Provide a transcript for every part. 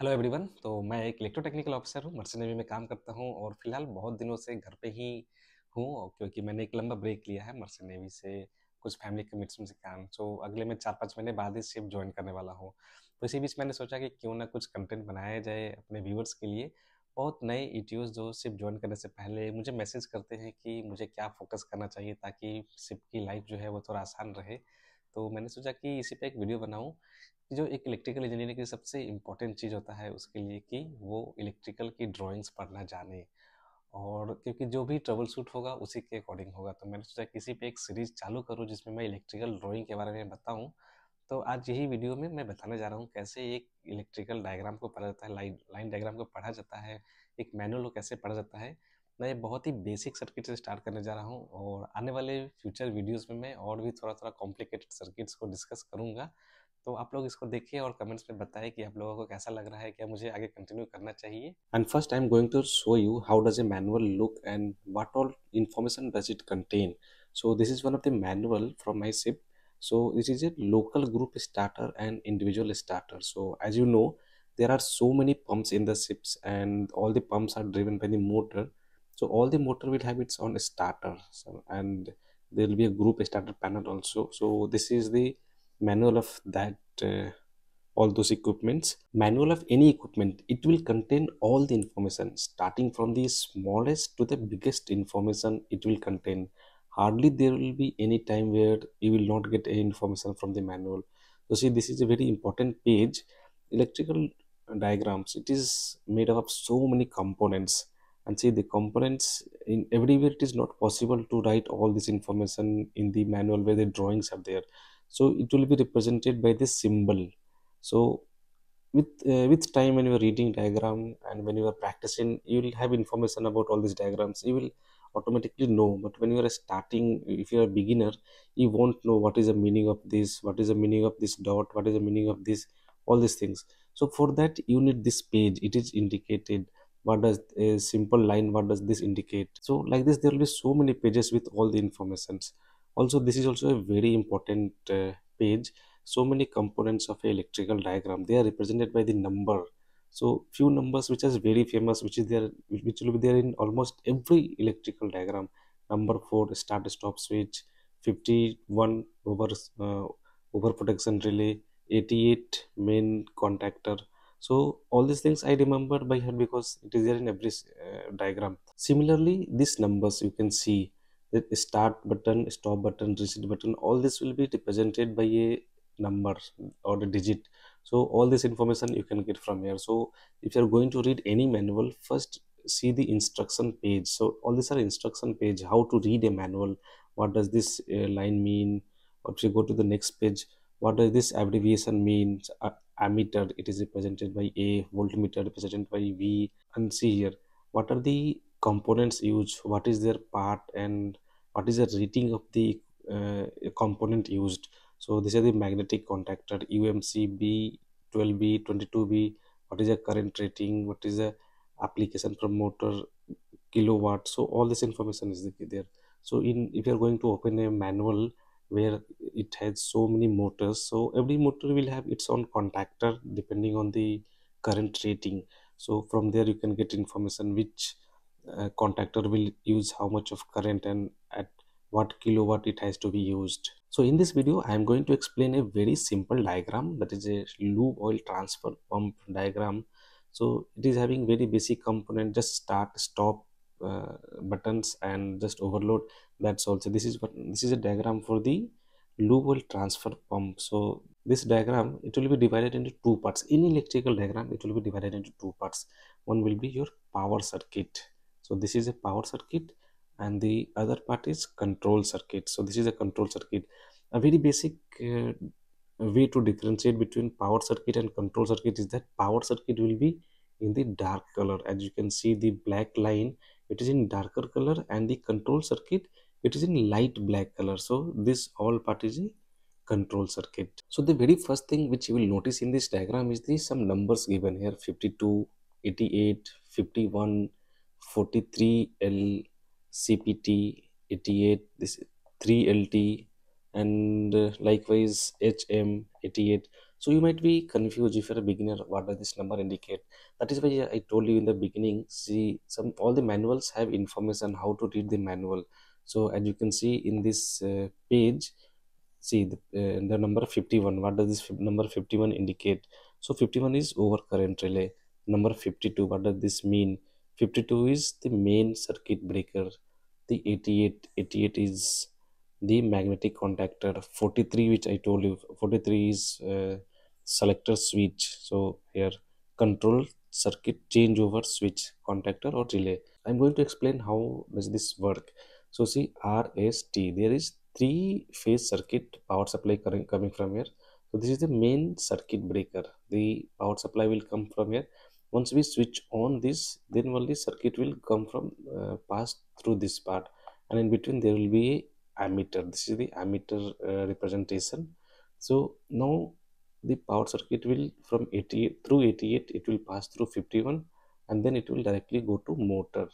Hello everyone तो मैं एक इलेक्ट्रो टेक्निकल ऑफिसर हूँ मर्सी नेवी में काम करता हूँ और फिलहाल बहुत दिनों से घर पे ही हूँ क्योंकि मैंने एक लंबा ब्रेक लिया है मर्सी नेवी से कुछ फैमिली कमिटमेंट से काम सो अगले मैं चार पाँच महीने बाद ही शिप ज्वाइन करने वाला हूँ तो इसी बीच मैंने सोचा कि क्यों ना कुछ कंटेंट बनाया जाए अपने व्यूअर्स के लिए बहुत नए ई जो सिर्फ ज्वाइन करने से पहले मुझे मैसेज करते हैं कि मुझे क्या फोकस करना चाहिए ताकि सिप की लाइफ जो है वो थोड़ा आसान रहे तो मैंने सोचा कि इसी पे एक वीडियो बनाऊं कि जो एक इलेक्ट्रिकल इंजीनियरिंग की सबसे इम्पोर्टेंट चीज़ होता है उसके लिए कि वो इलेक्ट्रिकल की ड्राइंग्स पढ़ना जाने और क्योंकि जो भी ट्रबल शूट होगा उसी के अकॉर्डिंग होगा तो मैंने सोचा किसी पे एक सीरीज चालू करूँ जिसमें मैं इलेक्ट्रिकल ड्राइंग के बारे में बताऊँ तो आज यही वीडियो में मैं बताने जा रहा हूँ कैसे एक इलेक्ट्रिकल डायग्राम को पढ़ा जाता है लाइन लाइन डायग्राम को पढ़ा जाता है एक मैनुअल को कैसे पढ़ा जाता है मैं बहुत ही बेसिक सर्किट से स्टार्ट करने जा रहा हूँ और आने वाले फ्यूचर वीडियोस में मैं और भी थोड़ा थोड़ा कॉम्प्लिकेटेड सर्किट्स को डिस्कस करूँगा तो आप लोग इसको देखिए और कमेंट्स में बताएं कि आप लोगों को कैसा लग रहा है क्या मुझे आगे कंटिन्यू करना चाहिए and first I am going to show you how does a manual look and what all information does it contain so this is one of the manual from my ship so this is a local group starter and individual starter so as you know there are so many pumps in the ships and all the pumps are driven by the motor so all the motor will have its own starter so, and there will be a group starter panel also so this is the manual of that uh, all those equipments manual of any equipment it will contain all the information starting from the smallest to the biggest information it will contain hardly there will be any time where you will not get any information from the manual so see this is a very important page electrical diagrams it is made up of so many components and see the components in everywhere it is not possible to write all this information in the manual where the drawings are there so it will be represented by this symbol so with uh, with time when you are reading diagram and when you are practicing you will have information about all these diagrams you will automatically know but when you are starting if you are a beginner you won't know what is the meaning of this what is the meaning of this dot what is the meaning of this all these things so for that you need this page it is indicated what does a simple line what does this indicate so like this there will be so many pages with all the informations also this is also a very important uh, page so many components of a electrical diagram they are represented by the number so few numbers which is very famous which is there which will be there in almost every electrical diagram number 4 start stop switch 51 over uh, over protection relay 88 main contactor so all these things i remember by here because it is there in every uh, diagram similarly these numbers you can see the start button stop button reset button all this will be represented by a number or a digit so all this information you can get from here so if you are going to read any manual first see the instruction page so all these are instruction page how to read a manual what does this uh, line mean or if you go to the next page what does this abbreviation mean uh, ammeter it is represented by a voltmeter represented by v and see here what are the components used what is their part and what is the rating of the uh, component used so these are the magnetic contactor umc b 12b 22b what is the current rating what is the application promoter kilowatt so all this information is there so in if you are going to open a manual where it has so many motors so every motor will have its own contactor depending on the current rating so from there you can get information which uh, contactor will use how much of current and at what kilowatt it has to be used so in this video i am going to explain a very simple diagram that is a lube oil transfer pump diagram so it is having very basic component just start stop uh, buttons and just overload that's also this is what this is a diagram for the loop oil transfer pump so this diagram it will be divided into two parts in electrical diagram it will be divided into two parts one will be your power circuit so this is a power circuit and the other part is control circuit so this is a control circuit a very basic uh, way to differentiate between power circuit and control circuit is that power circuit will be in the dark color as you can see the black line it is in darker color and the control circuit it is in light black color so this all part is a control circuit so the very first thing which you will notice in this diagram is the some numbers given here 52 88 51 43 l cpt 88 this 3 lt and uh, likewise hm 88 so you might be confused if you're a beginner, what does this number indicate? That is why I told you in the beginning, see some all the manuals have information how to read the manual. So as you can see in this uh, page, see the, uh, the number 51, what does this number 51 indicate? So 51 is overcurrent relay. Number 52, what does this mean? 52 is the main circuit breaker. The 88, 88 is the magnetic contactor 43 which i told you 43 is uh, selector switch so here control circuit changeover switch contactor or relay i'm going to explain how does this work so see rst there is three phase circuit power supply current coming from here so this is the main circuit breaker the power supply will come from here once we switch on this then only circuit will come from uh, pass through this part and in between there will be ammeter this is the ammeter uh, representation so now the power circuit will from 88 through 88 it will pass through 51 and then it will directly go to motor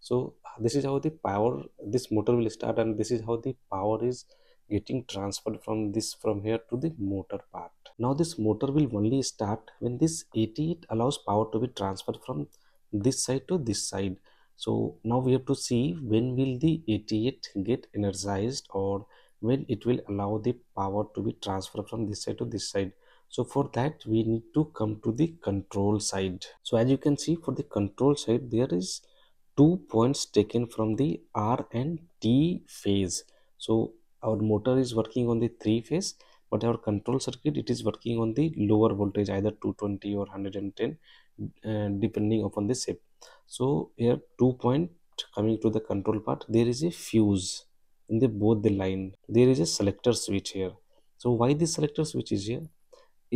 so this is how the power this motor will start and this is how the power is getting transferred from this from here to the motor part now this motor will only start when this 88 allows power to be transferred from this side to this side so now we have to see when will the 88 get energized or when it will allow the power to be transferred from this side to this side so for that we need to come to the control side so as you can see for the control side there is two points taken from the r and t phase so our motor is working on the three phase but our control circuit it is working on the lower voltage either 220 or 110 uh, depending upon the shape so here two point coming to the control part there is a fuse in the both the line there is a selector switch here so why this selector switch is here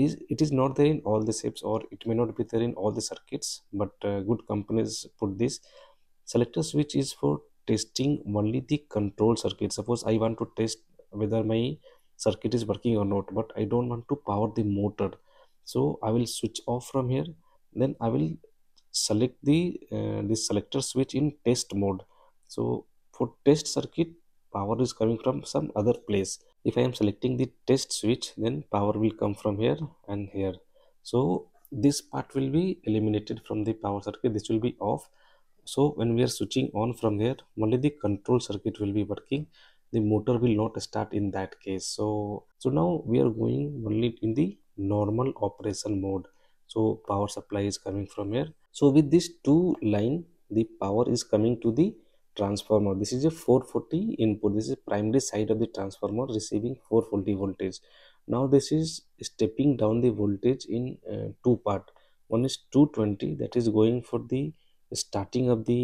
is it is not there in all the shapes or it may not be there in all the circuits but uh, good companies put this selector switch is for testing only the control circuit suppose i want to test whether my circuit is working or not but i don't want to power the motor so i will switch off from here then i will select the uh, this selector switch in test mode so for test circuit power is coming from some other place if i am selecting the test switch then power will come from here and here so this part will be eliminated from the power circuit this will be off so when we are switching on from here, only the control circuit will be working the motor will not start in that case so so now we are going only in the normal operation mode so power supply is coming from here so with this two line the power is coming to the transformer this is a 440 input this is primary side of the transformer receiving 440 voltage now this is stepping down the voltage in uh, two part one is 220 that is going for the starting of the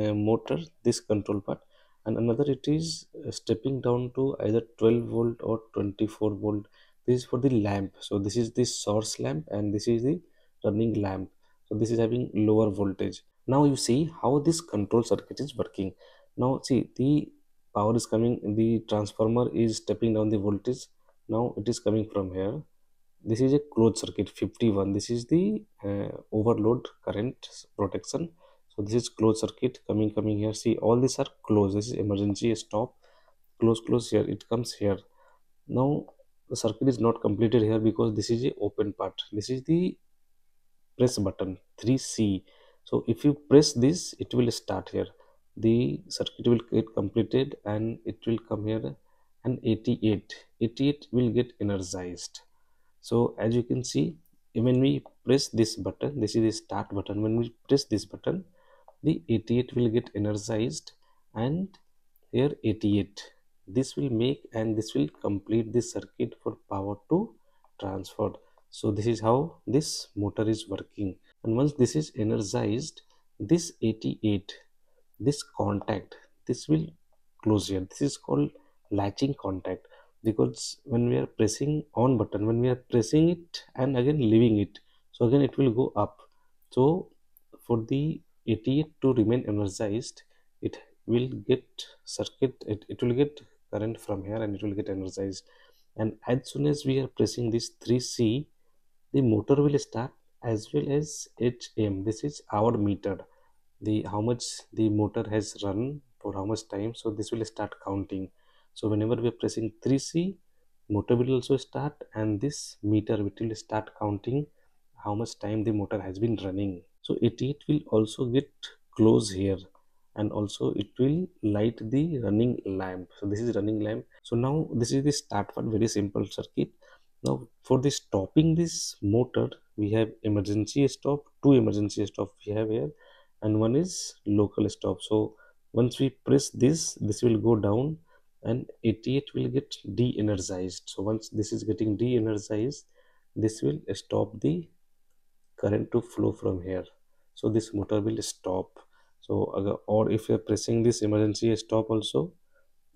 uh, motor this control part and another it is uh, stepping down to either 12 volt or 24 volt this is for the lamp so this is the source lamp and this is the running lamp so this is having lower voltage now you see how this control circuit is working now see the power is coming the transformer is stepping down the voltage now it is coming from here this is a closed circuit 51 this is the uh, overload current protection so this is closed circuit coming coming here see all these are closed this is emergency stop close close here it comes here now the circuit is not completed here because this is a open part this is the press button 3c so if you press this it will start here the circuit will get completed and it will come here and 88 88 will get energized so as you can see when we press this button this is the start button when we press this button the 88 will get energized and here 88 this will make and this will complete the circuit for power to transfer so this is how this motor is working and once this is energized this 88 this contact this will close here this is called latching contact because when we are pressing on button when we are pressing it and again leaving it so again it will go up so for the 88 to remain energized it will get circuit it, it will get current from here and it will get energized and as soon as we are pressing this 3c the motor will start as well as HM this is hour meter the how much the motor has run for how much time so this will start counting so whenever we are pressing 3C motor will also start and this meter will start counting how much time the motor has been running so it, it will also get close here and also it will light the running lamp so this is running lamp so now this is the start one very simple circuit now for this stopping this motor we have emergency stop two emergency stop we have here and one is local stop so once we press this this will go down and 88 will get de-energized so once this is getting de-energized this will stop the current to flow from here so this motor will stop so or if you are pressing this emergency stop also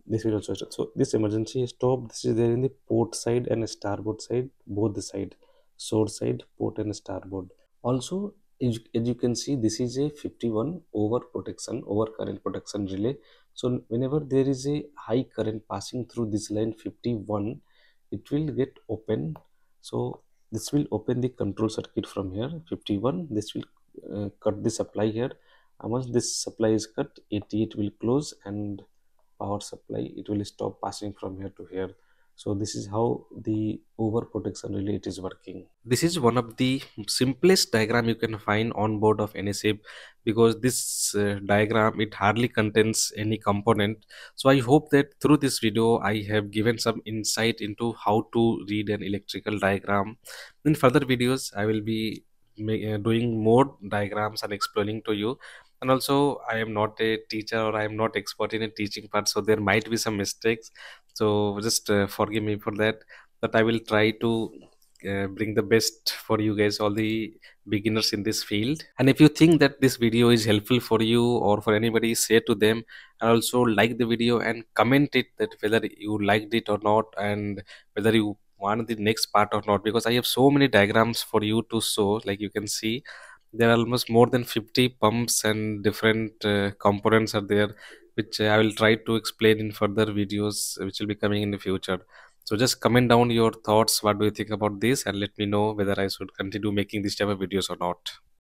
this will also stop. so this emergency stop this is there in the port side and starboard side both the side source side port and starboard also as you can see this is a 51 over protection over current protection relay so whenever there is a high current passing through this line 51 it will get open so this will open the control circuit from here 51 this will uh, cut the supply here once this supply is cut 88 will close and power supply it will stop passing from here to here so this is how the over protection really it is working this is one of the simplest diagram you can find on board of ship, because this uh, diagram it hardly contains any component so i hope that through this video i have given some insight into how to read an electrical diagram in further videos i will be uh, doing more diagrams and explaining to you and also i am not a teacher or i am not expert in a teaching part so there might be some mistakes so just uh, forgive me for that but i will try to uh, bring the best for you guys all the beginners in this field and if you think that this video is helpful for you or for anybody say to them and also like the video and comment it that whether you liked it or not and whether you want the next part or not because i have so many diagrams for you to show like you can see there are almost more than 50 pumps and different uh, components are there which uh, i will try to explain in further videos which will be coming in the future so just comment down your thoughts what do you think about this and let me know whether i should continue making this type of videos or not